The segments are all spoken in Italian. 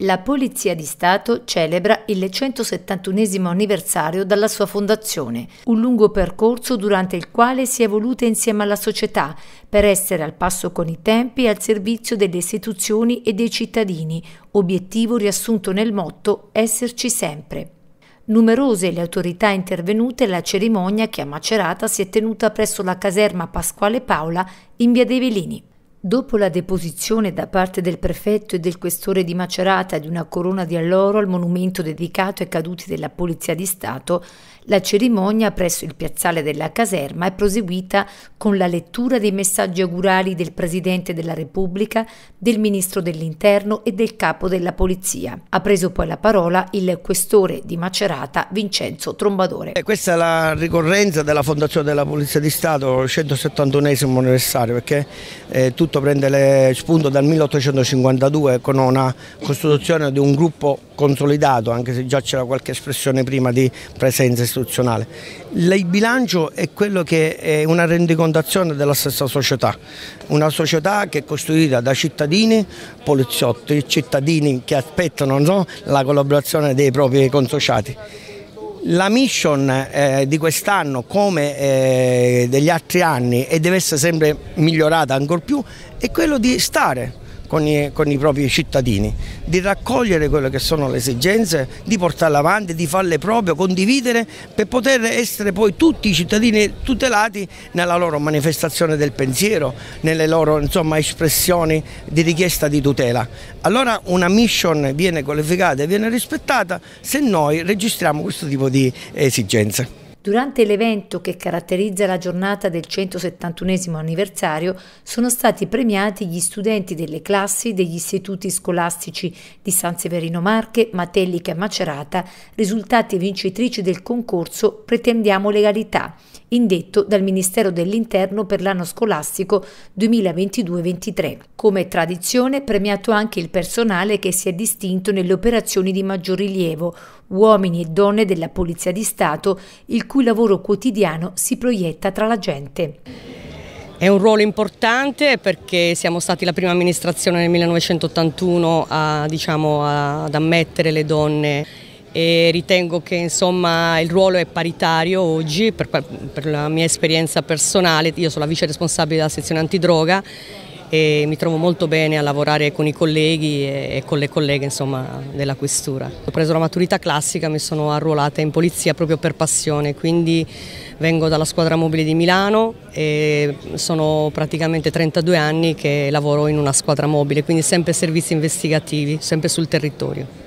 La Polizia di Stato celebra il 171 anniversario dalla sua fondazione, un lungo percorso durante il quale si è evoluta insieme alla società per essere al passo con i tempi e al servizio delle istituzioni e dei cittadini, obiettivo riassunto nel motto Esserci sempre. Numerose le autorità intervenute alla cerimonia che a Macerata si è tenuta presso la caserma Pasquale Paola in via dei Velini. Dopo la deposizione da parte del prefetto e del questore di Macerata di una corona di alloro al monumento dedicato ai caduti della Polizia di Stato, la cerimonia presso il piazzale della caserma è proseguita con la lettura dei messaggi augurali del Presidente della Repubblica, del Ministro dell'Interno e del Capo della Polizia. Ha preso poi la parola il questore di Macerata Vincenzo Trombadore. E eh, questa è la ricorrenza della Fondazione della Polizia di Stato, il 171 anniversario, perché eh, tutto fatto prendere spunto dal 1852 con una costituzione di un gruppo consolidato, anche se già c'era qualche espressione prima di presenza istituzionale. Il bilancio è quello che è una rendicontazione della stessa società, una società che è costituita da cittadini, poliziotti, cittadini che aspettano no, la collaborazione dei propri consociati. La mission eh, di quest'anno, come eh, degli altri anni, e deve essere sempre migliorata ancora più, è quello di stare con i, con i, propri cittadini, di raccogliere quelle che sono le esigenze, di portarle avanti, di farle proprio, condividere per poter essere poi tutti i cittadini tutelati nella loro manifestazione del pensiero, nelle loro insomma, espressioni di richiesta di tutela. Allora una mission viene qualificata e viene rispettata se noi registriamo questo tipo di esigenze. Durante l'evento che caratterizza la giornata del 171 anniversario sono stati premiati gli studenti delle classi degli istituti scolastici di San Severino Marche, Matellica e Macerata, risultati vincitrici del concorso Pretendiamo legalità, indetto dal Ministero dell'Interno per l'anno scolastico 2022-23. Come tradizione premiato anche il personale che si è distinto nelle operazioni di maggior rilievo, uomini e donne della Polizia di Stato, il cui cui lavoro quotidiano si proietta tra la gente. È un ruolo importante perché siamo stati la prima amministrazione nel 1981 a, diciamo, a, ad ammettere le donne e ritengo che insomma, il ruolo è paritario oggi per, per la mia esperienza personale, io sono la vice responsabile della sezione antidroga e mi trovo molto bene a lavorare con i colleghi e con le colleghe insomma, della questura. Ho preso la maturità classica, mi sono arruolata in polizia proprio per passione, quindi vengo dalla squadra mobile di Milano e sono praticamente 32 anni che lavoro in una squadra mobile, quindi sempre servizi investigativi, sempre sul territorio.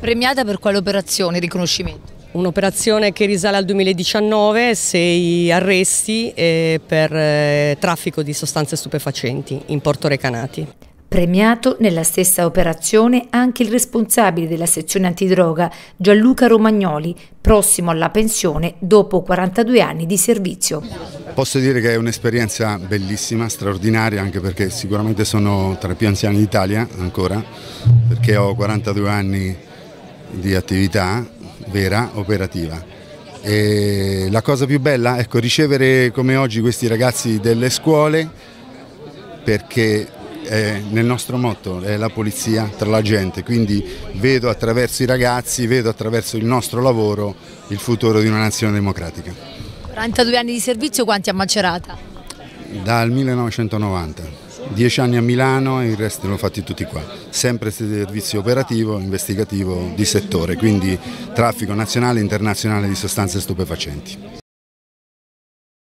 Premiata per quale operazione, riconoscimento? Un'operazione che risale al 2019, sei arresti eh, per eh, traffico di sostanze stupefacenti in Porto Recanati. Premiato nella stessa operazione anche il responsabile della sezione antidroga Gianluca Romagnoli, prossimo alla pensione dopo 42 anni di servizio. Posso dire che è un'esperienza bellissima, straordinaria, anche perché sicuramente sono tra i più anziani d'Italia ancora, perché ho 42 anni di attività vera, operativa. E la cosa più bella è ecco, ricevere come oggi questi ragazzi delle scuole perché nel nostro motto è la polizia tra la gente, quindi vedo attraverso i ragazzi, vedo attraverso il nostro lavoro il futuro di una nazione democratica. 42 anni di servizio, quanti a Macerata? Dal 1990. Dieci anni a Milano e il resto l'ho fatti tutti qua, sempre servizio operativo, investigativo di settore, quindi traffico nazionale e internazionale di sostanze stupefacenti.